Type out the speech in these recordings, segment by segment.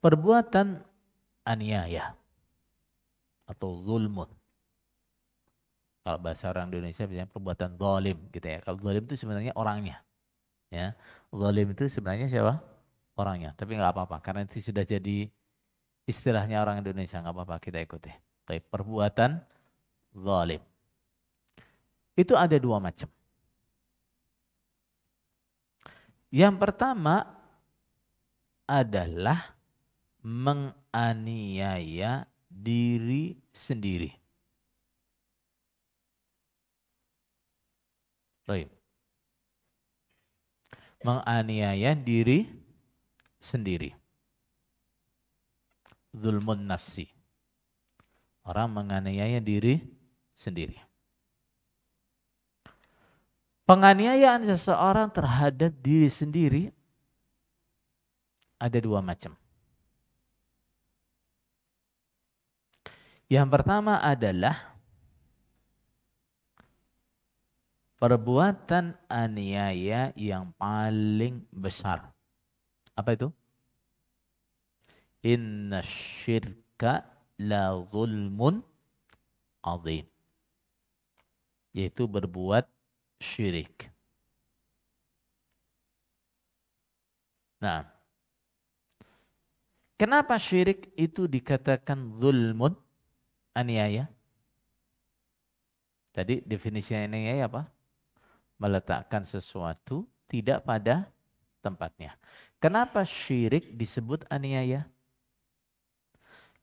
perbuatan aniaya atau zulmun. Kalau bahasa orang Indonesia biasanya perbuatan zalim gitu ya. Kalau zalim itu sebenarnya orangnya. Ya. Zalim itu sebenarnya siapa? Orangnya. Tapi nggak apa-apa karena itu sudah jadi istilahnya orang Indonesia nggak apa-apa kita ikuti. Tapi perbuatan zalim. Itu ada dua macam. Yang pertama adalah menganiaya diri sendiri. Baik. Menganiaya diri sendiri. Zulmun nafsi. Orang menganiaya diri sendiri. Penganiayaan seseorang terhadap diri sendiri ada dua macam. Yang pertama adalah perbuatan aniaya yang paling besar. Apa itu? Inna syirka la zulmun azim. Yaitu berbuat syirik. Nah, kenapa syirik itu dikatakan zulmun? aniaya? Tadi definisinya aniaya apa? Meletakkan sesuatu tidak pada tempatnya. Kenapa syirik disebut aniaya?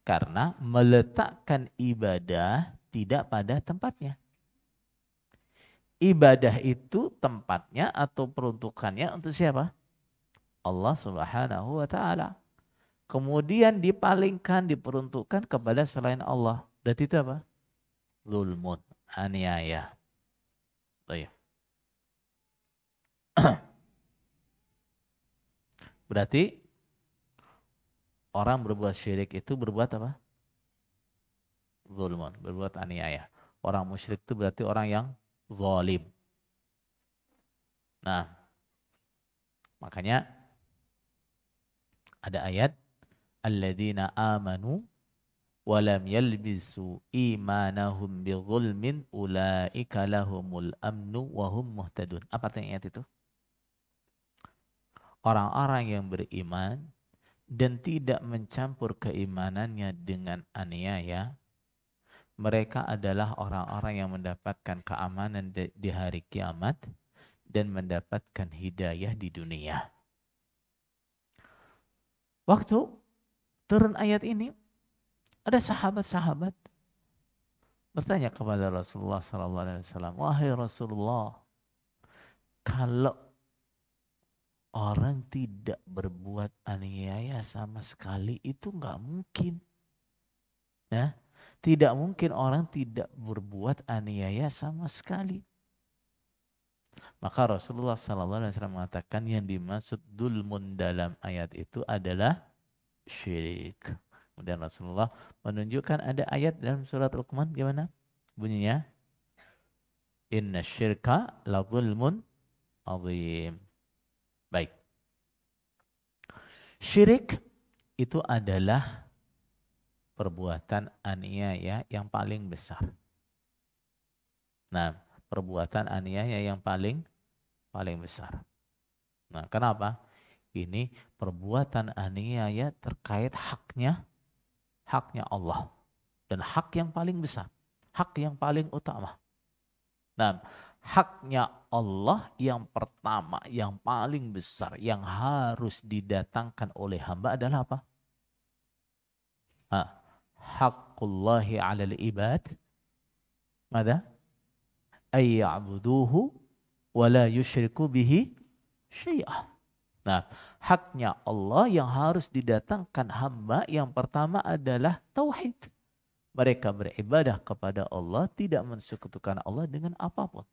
Karena meletakkan ibadah tidak pada tempatnya. Ibadah itu tempatnya atau peruntukannya untuk siapa? Allah Subhanahu wa taala. Kemudian dipalingkan, diperuntukkan kepada selain Allah berarti itu apa? Zulmun, aniaya. Baik. Oh, iya. Berarti orang berbuat syirik itu berbuat apa? Zulmun, berbuat aniaya. Orang musyrik itu berarti orang yang zalim. Nah, makanya ada ayat alladzina amanu walam yalbisu imanahum bi zulmin ulaika lahumul amnu wa hum muhtadun. Apa artinya ayat itu? Orang-orang yang beriman dan tidak mencampur keimanannya dengan aniaya, mereka adalah orang-orang yang mendapatkan keamanan di hari kiamat dan mendapatkan hidayah di dunia. Waktu turun ayat ini, ada sahabat-sahabat bertanya kepada Rasulullah Sallallahu Alaihi Wasallam, wahai Rasulullah, kalau orang tidak berbuat aniaya sama sekali itu nggak mungkin, ya tidak mungkin orang tidak berbuat aniaya sama sekali. Maka Rasulullah Sallallahu Alaihi Wasallam mengatakan yang dimaksud dulmun dalam ayat itu adalah syirik. Kemudian Rasulullah menunjukkan ada ayat dalam surat Luqman gimana? Bunyinya Inna syirka la zulmun azim. Baik. Syirik itu adalah perbuatan aniaya yang paling besar. Nah, perbuatan aniaya yang paling paling besar. Nah, kenapa? Ini perbuatan aniaya terkait haknya haknya Allah dan hak yang paling besar, hak yang paling utama. Nah, haknya Allah yang pertama, yang paling besar, yang harus didatangkan oleh hamba adalah apa? Ah, hakullahi alal ibad. Mada? Ayya'buduhu wa la yushriku bihi syai'ah. Nah, haknya Allah yang harus didatangkan hamba yang pertama adalah tauhid. Mereka beribadah kepada Allah tidak mensekutukan Allah dengan apapun.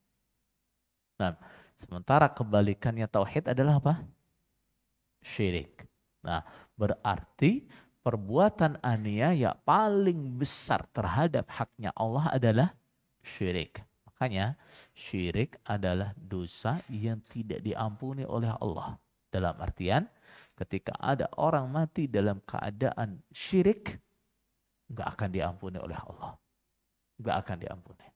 Nah, sementara kebalikannya tauhid adalah apa? Syirik. Nah, berarti perbuatan aniaya paling besar terhadap haknya Allah adalah syirik. Makanya syirik adalah dosa yang tidak diampuni oleh Allah. Dalam artian ketika ada orang mati dalam keadaan syirik, nggak akan diampuni oleh Allah. Nggak akan diampuni.